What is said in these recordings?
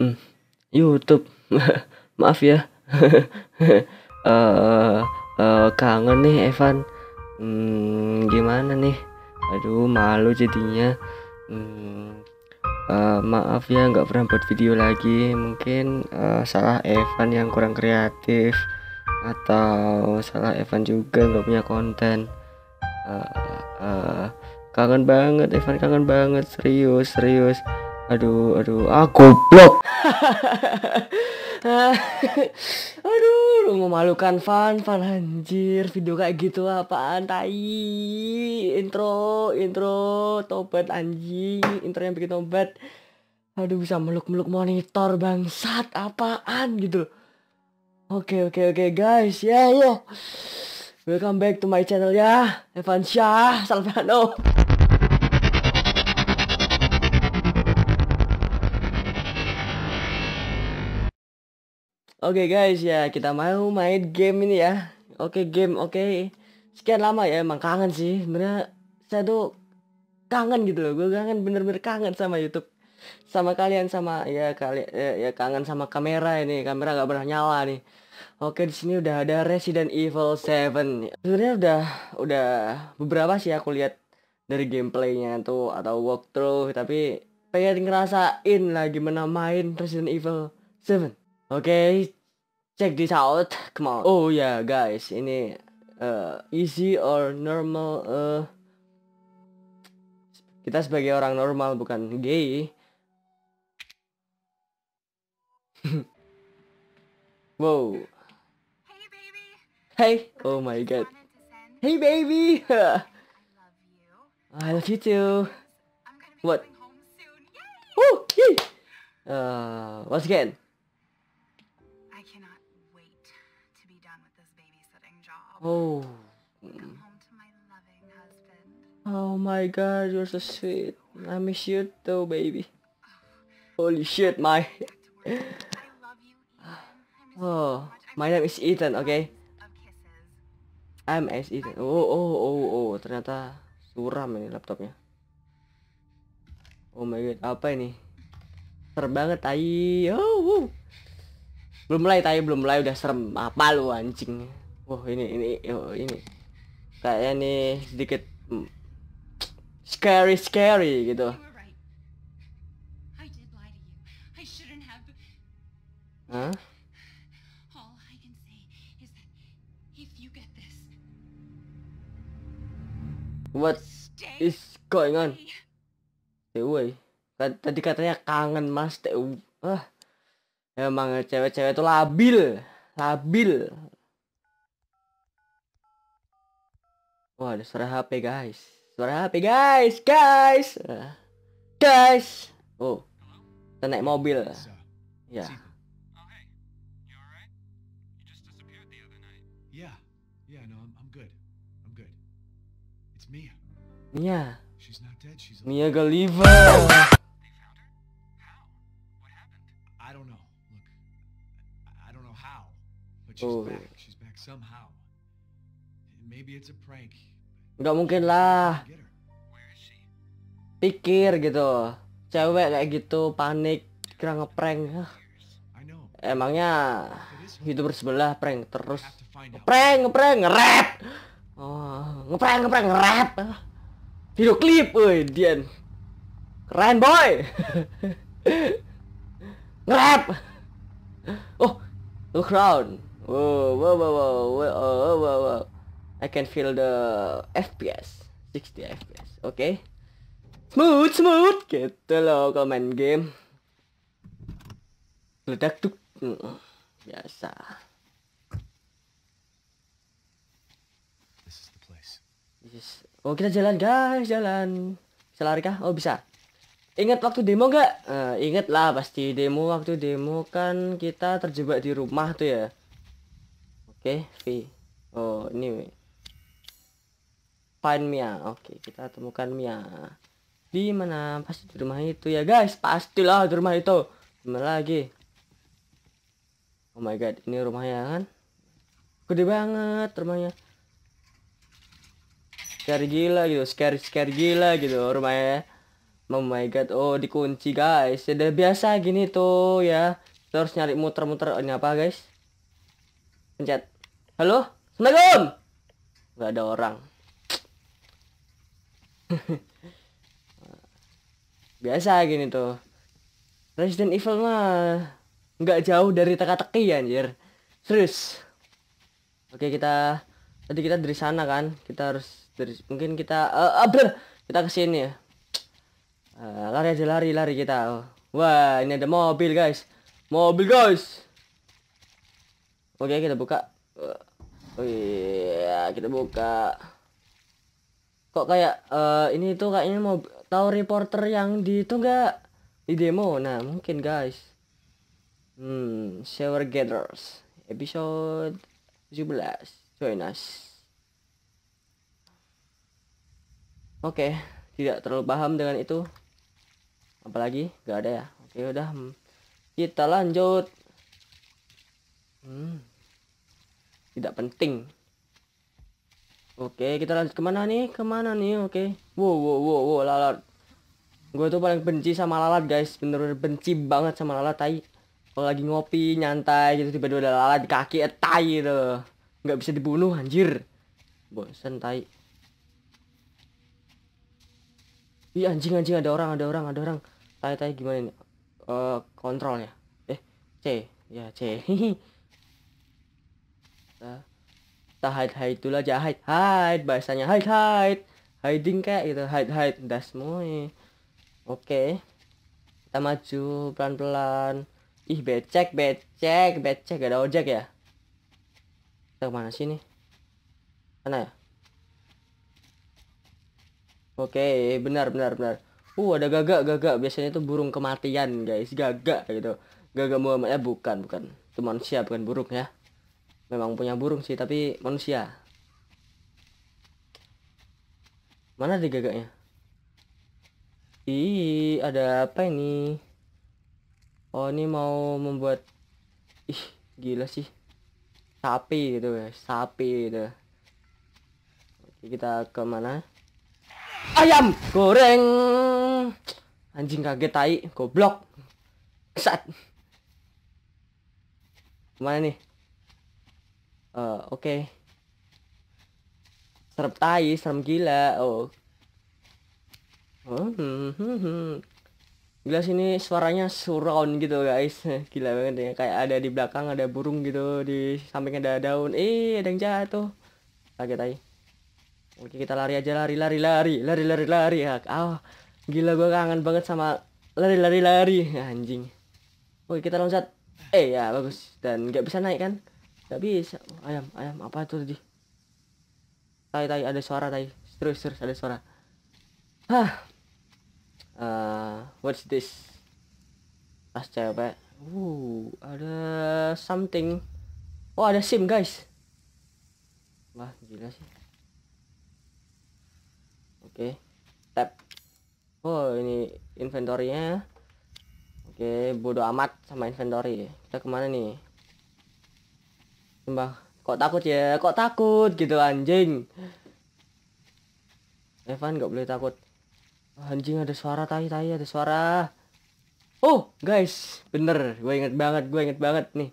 Hmm, YouTube. Maaf ya. uh, uh, kangen nih Evan. Hmm, gimana nih? Aduh, malu jadinya. Hmm, uh, maaf ya nggak pernah buat video lagi. Mungkin uh, salah Evan yang kurang kreatif atau salah Evan juga nggak punya konten. Uh, uh, kangen banget Evan kangen banget serius serius Aduh, aduh, ah goblok. aduh, lu memalukan fan, fan anjir, video kayak gitu apaan tai. Intro, intro, tobat anjing, intro yang bikin tobat. Aduh, bisa meluk-meluk monitor bangsat apaan gitu Oke, oke, oke guys, ya yeah, yo. Yeah. Welcome back to my channel ya, Evan Syah, Salvano. Oke okay, guys ya kita mau main game ini ya Oke okay, game oke okay. Sekian lama ya emang kangen sih Sebenernya saya tuh kangen gitu loh Gue kangen bener-bener kangen sama Youtube Sama kalian sama ya kalian ya, ya kangen sama kamera ini Kamera gak pernah nyala nih Oke di sini udah ada Resident Evil 7 Sebenernya udah udah beberapa sih aku lihat dari gameplaynya tuh atau walkthrough tapi pengen ngerasain lah gimana main Resident Evil 7 Oke, okay, check this out. Come on. Oh ya yeah, guys, ini uh, easy or normal. Uh, kita sebagai orang normal bukan gay. wow. Hey Oh my god. Hey baby. I love you too. What? Oh, uh, once again. Oh. Oh my god, you're so sweet. I miss you too, baby. Holy shit, my... oh, my name is Ethan, okay? I'm as Ethan. Oh, oh, oh, oh, ternyata suram ini laptopnya. Oh my god, apa ini? Serem banget, tai. Oh, oh. Belum mulai, tai, belum mulai, udah serem. Apa lu anjing? Wah ini ini oh, ini kayaknya nih sedikit mm, scary scary gitu. Hah? What is going on? Stay Tadi katanya kangen mas. Stay ah. Emang cewek-cewek itu labil, labil. Wah, ada suara HP, guys. Suara HP, guys. Guys. Eh, guys. Oh. Kita naik mobil. Ya. Mia. Mia. Galiva. oh. She's back somehow. Gak mungkin lah. Pikir gitu. Cewek kayak gitu panik kira ngeprank. Emangnya hidup sebelah prank terus. Ngeprank, ngeprank, ngerap. Oh, ngeprank, ngeprank, ngerap. Video klip, woi, Dian. Keren, boy. ngerap. Oh, look crown Wow, wow, wow, wow, wow, wow, wow. I can feel the FPS 60 FPS oke okay? smooth smooth gitu loh kalau main game ledak tuh hmm, biasa This This is... Oh kita jalan guys jalan bisa lari kah oh bisa Ingat waktu demo gak? Uh, eh, ingat lah pasti demo waktu demo kan kita terjebak di rumah tuh ya. Oke, okay, V. Oh, ini anyway find Mia oke kita temukan Mia di mana pasti di rumah itu ya guys pastilah di rumah itu Gimana lagi oh my god ini rumahnya kan gede banget rumahnya scary gila gitu scary scary gila gitu rumahnya ya. oh my god oh dikunci guys ya biasa gini tuh ya Terus nyari muter-muter oh, ini apa guys pencet halo assalamualaikum Gak ada orang biasa gini tuh Resident Evil mah nggak jauh dari teka-teki ya anjir serius oke kita tadi kita dari sana kan kita harus dari mungkin kita uh, uh, kita ke sini ya uh, lari aja lari lari kita oh. wah ini ada mobil guys mobil guys oke kita buka uh, oh iya kita buka kok kayak uh, ini tuh kayaknya mau tahu reporter yang di itu enggak di demo nah mungkin guys hmm shower gathers episode 17 join us oke okay, tidak terlalu paham dengan itu apalagi nggak ada ya oke okay, udah hmm, kita lanjut hmm, tidak penting Oke, kita lanjut kemana nih? Kemana nih? Oke. Wow, wow, wow, wow, lalat. Gue tuh paling benci sama lalat, guys. Bener-bener benci banget sama lalat, tai. Kalau lagi ngopi, nyantai gitu, tiba-tiba ada lalat di kaki, eh, tai gitu. Nggak bisa dibunuh, anjir. Bosan, tai. Iya, anjing, anjing, ada orang, ada orang, ada orang. Tai, tai, gimana ini? Uh, kontrolnya. Eh, C. Ya, C. Hehehe. kita hide hide dulu aja hide hide bahasanya hide hide hiding kayak gitu hide hide udah semua oke okay. kita maju pelan pelan ih becek becek becek gak ada ojek ya kita kemana sini mana ya oke okay, benar benar benar uh ada gagak gagak biasanya itu burung kematian guys gagak gitu gagak Muhammad eh, bukan bukan itu manusia bukan burung ya memang punya burung sih tapi manusia mana di gagaknya ih ada apa ini oh ini mau membuat ih gila sih sapi gitu ya sapi gitu Oke, kita ke mana ayam goreng anjing kaget tai goblok kesat mana nih uh, oke okay. serem tai serem gila oh hmm, hmm, hmm, hmm. Gila sini suaranya surround gitu guys Gila banget ya Kayak ada di belakang ada burung gitu Di samping ada daun Eh ada yang jatuh Kaget aja Oke kita lari aja lari lari lari Lari lari lari ya oh, Gila gue kangen banget sama Lari lari lari Anjing Oke kita loncat Eh ya bagus Dan gak bisa naik kan Gak bisa. Ayam, ayam apa itu tadi? Tai, tai ada suara tai. Terus, terus ada suara. Hah. Uh, what's this? Tas cewek. Uh, ada something. Oh, ada SIM, guys. Wah, gila sih. Oke. Okay. Tap. Oh, ini inventory-nya. Oke, okay, bodo amat sama inventory. Kita kemana nih? Sumpah, kok takut ya? Kok takut gitu anjing? Evan gak boleh takut. Anjing ada suara tai tai ada suara. Oh, guys, bener. Gue inget banget, gue inget banget nih.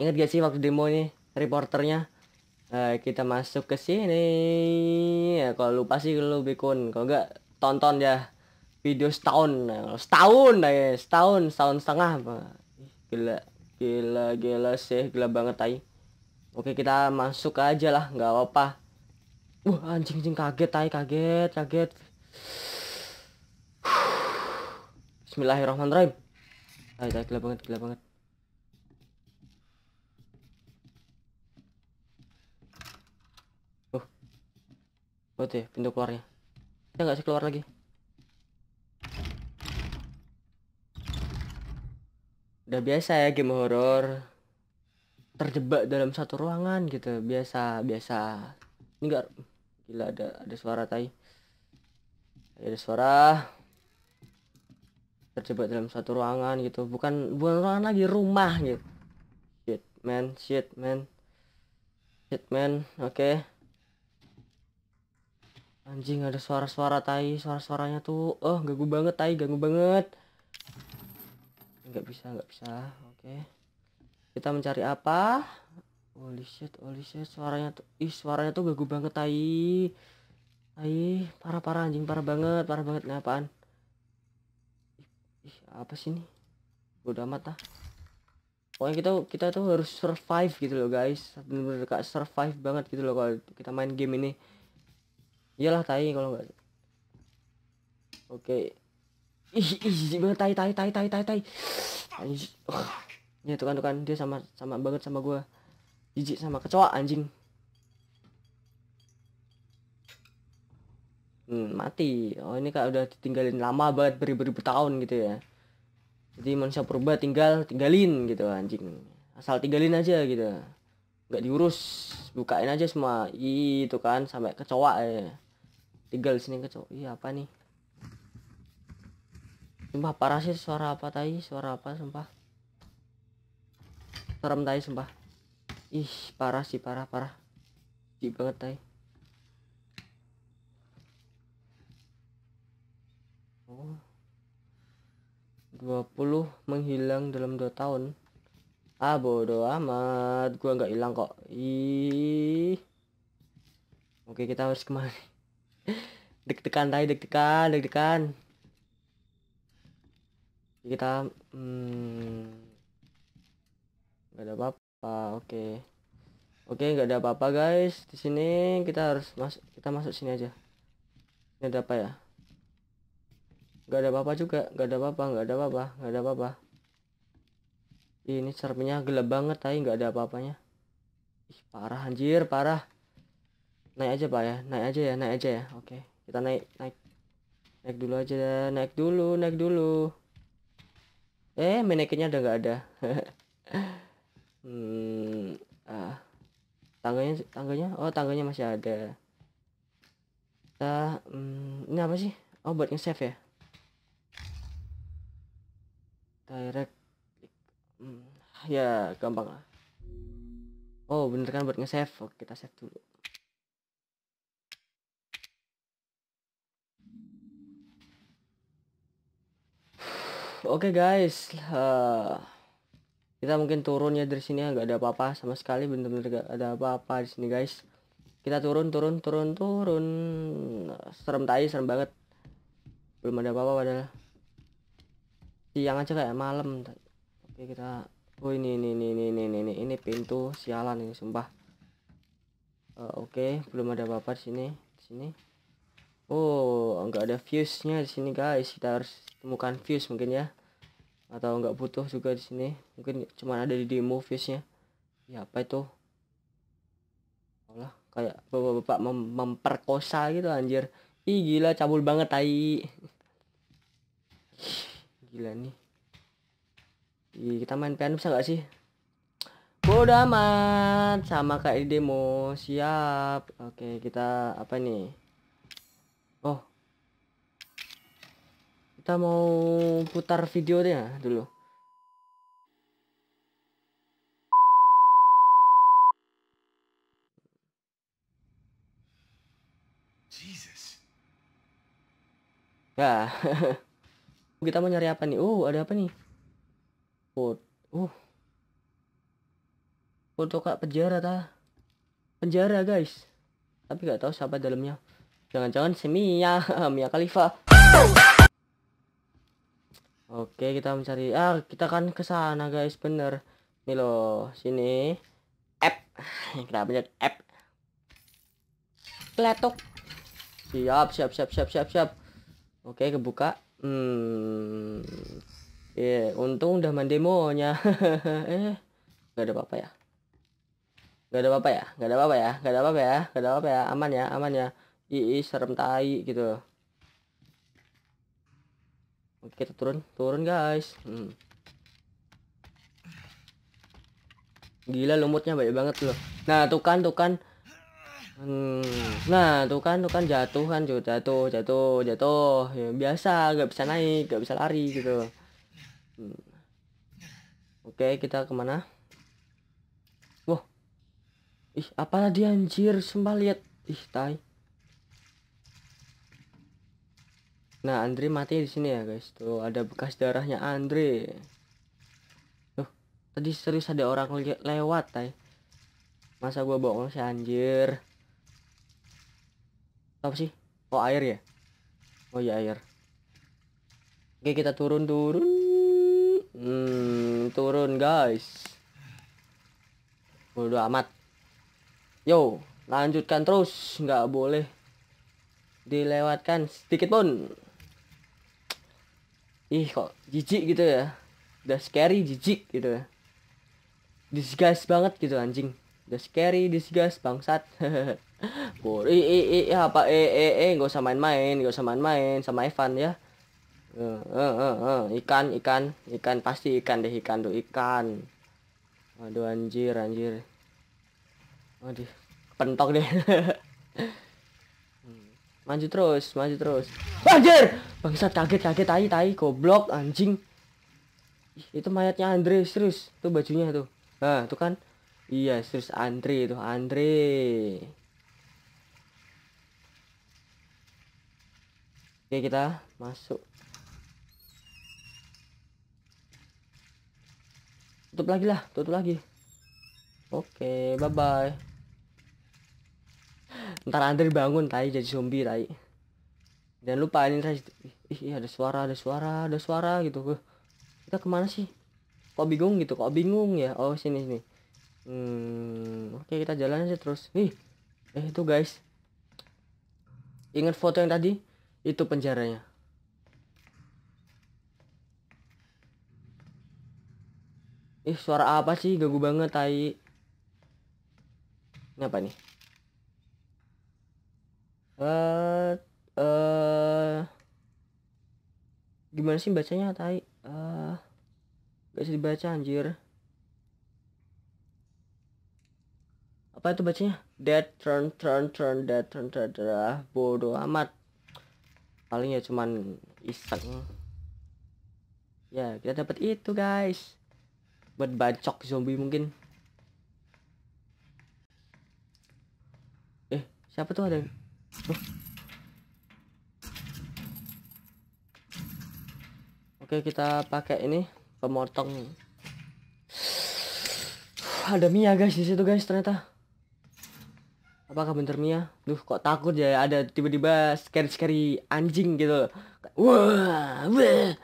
Ingat gak sih waktu demo nih reporternya? Nah, kita masuk ke sini. Ya, kalau lupa sih lu bikun. Kalau enggak tonton ya video setahun. setahun, setahun, setahun setengah. Gila, gila gila sih gila banget tai oke kita masuk aja lah nggak apa-apa wah anjing anjing kaget tai kaget kaget Bismillahirrahmanirrahim tai tai gila banget gila banget Oh, buat ya pintu keluarnya. Kita nggak sih keluar lagi. udah biasa ya game horor terjebak dalam satu ruangan gitu biasa biasa ini enggak gila ada ada suara tai ada suara terjebak dalam satu ruangan gitu bukan bukan ruangan lagi rumah gitu shit man shit man shit man oke okay. anjing ada suara-suara tai suara-suaranya tuh oh ganggu banget tai ganggu banget nggak bisa nggak bisa oke okay. kita mencari apa holy shit holy shit suaranya tuh ih suaranya tuh gagu banget tai tai parah parah anjing parah banget parah banget ngapaan nah, ih, ih apa sih ini udah amat ah pokoknya kita kita tuh harus survive gitu loh guys bener-bener kayak survive banget gitu loh kalau kita main game ini iyalah tai kalau nggak oke okay ih ih banget tai tai tai tai tai tai anjing ya tuh kan tuh kan dia sama sama banget sama gue jijik sama kecoa anjing hmm, mati oh ini kak udah ditinggalin lama banget beribu-ribu tahun gitu ya jadi manusia purba tinggal tinggalin gitu anjing asal tinggalin aja gitu nggak diurus bukain aja semua itu kan sampai kecoa ya tinggal sini kecoa iya apa nih sumpah parah sih suara apa tadi suara apa sumpah serem tadi sumpah ih parah sih parah parah sih banget tadi oh 20 menghilang dalam 2 tahun ah bodoh amat gua nggak hilang kok ih oke kita harus kemana deg-degan tadi deg-degan deg-degan kita kita hmm, ada apa-apa oke okay. oke okay, nggak ada apa-apa guys di sini kita harus masuk kita masuk sini aja ini ada apa ya nggak ada apa-apa juga nggak ada apa-apa nggak ada apa-apa nggak ada apa-apa ini cerminnya gelap banget tapi nggak ada apa-apanya ih parah anjir parah naik aja pak ya naik aja ya naik aja ya oke okay. kita naik naik naik dulu aja naik dulu naik dulu eh manekinnya udah nggak ada hmm, ah tangganya tangganya oh tangganya masih ada kita hmm, ini apa sih oh buat nge-save ya direct hmm, ya gampang lah oh bener kan buat nge-save oke kita save dulu Oke okay guys, uh, kita mungkin turun ya dari sini ya. nggak ada apa-apa sama sekali, bener-bener nggak ada apa-apa di sini guys. Kita turun, turun, turun, turun. Serem tadi serem banget. Belum ada apa-apa padahal. Siang aja kayak malam. Oke kita. Oh ini ini ini ini ini ini ini pintu sialan ini sumpah. Uh, Oke, okay. belum ada apa-apa di sini, di sini Oh, enggak ada fuse-nya di sini, guys. Kita harus temukan fuse mungkin ya. Atau enggak butuh juga di sini. Mungkin cuma ada di demo fuse-nya. Ya, apa itu? Allah, kayak bapak-bapak mem memperkosa gitu anjir. Ih, gila cabul banget tai. Gila nih. Ih, kita main piano bisa nggak sih? Bodo amat sama kayak di demo. Siap. Oke, kita apa nih? oh kita mau putar videonya dulu Jesus. Ya, kita mau nyari apa nih? Oh, ada apa nih? Foto, uh, foto kak penjara ta? Penjara guys. Tapi nggak tahu siapa dalamnya. Jangan-jangan si Mia, Mia Khalifa. Oke, kita mencari. Ah, kita kan ke sana, guys. Bener. Nih lo, sini. App. Kita banyak app. Kletok. Siap, siap, siap, siap, siap, siap. Oke, kebuka. Hmm. yeah, untung udah mandemonya. eh, nggak ada apa-apa ya. Nggak ada apa-apa ya. Nggak ada apa-apa ya. Nggak ada apa-apa ya. Nggak ada apa-apa ya. Aman ya, aman ya ih serem tai gitu oke kita turun turun guys hmm. gila lumutnya banyak banget loh nah tuh kan tuh kan hmm. nah tuh kan tuh kan jatuh kan jatuh jatuh jatuh ya, biasa nggak bisa naik nggak bisa lari gitu hmm. oke kita kemana wah ih apa tadi anjir sembah lihat ih tai Nah, Andre mati di sini ya, guys. Tuh, ada bekas darahnya Andre. Tuh, tadi serius ada orang le lewat, Tai. Masa gua bohong sih anjir. Apa sih? Oh, air ya? Oh ya air. Oke, kita turun turun. Hmm, turun, guys. Udah amat. Yo, lanjutkan terus, nggak boleh dilewatkan sedikit pun ih kok jijik gitu ya udah scary jijik gitu disguise banget gitu anjing udah scary disguise bangsat bor i i i apa eh eh eh, nggak usah main-main nggak usah main-main sama Evan ya Uh, uh, uh, ikan ikan ikan pasti ikan deh ikan tuh ikan aduh anjir anjir aduh pentok deh maju terus maju terus Banjir, bangsat kaget kaget tai tai goblok anjing itu mayatnya Andre serius tuh bajunya tuh nah tuh kan iya serius Andre itu Andre oke kita masuk tutup lagi lah tutup lagi oke bye bye ntar Andre bangun tai jadi zombie tai dan lupa ini ih, ih ada suara ada suara ada suara gitu kita kemana sih kok bingung gitu kok bingung ya oh sini sini hmm, oke okay, kita jalan aja terus nih eh itu guys ingat foto yang tadi itu penjaranya ih suara apa sih gagu banget tai ini apa nih eh uh, gimana sih bacanya tai uh, eh, gak bisa dibaca anjir apa itu bacanya dead turn turn turn dead turn turn, turn. turn. Ah, bodoh amat paling ya cuman iseng ya kita dapat itu guys buat bacok zombie mungkin eh siapa tuh ada yang Oke kita pakai ini pemotong. Ada Mia guys di situ guys ternyata. Apakah bener Mia? Duh kok takut ya ada tiba-tiba scary scary anjing gitu. Wah, wah. Eh, oke,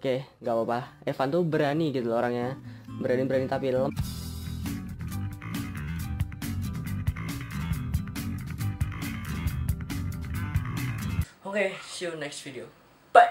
okay, nggak apa-apa. Evan tuh berani gitu loh orangnya. Berani-berani tapi lemah. Okay, see you next video. Bye!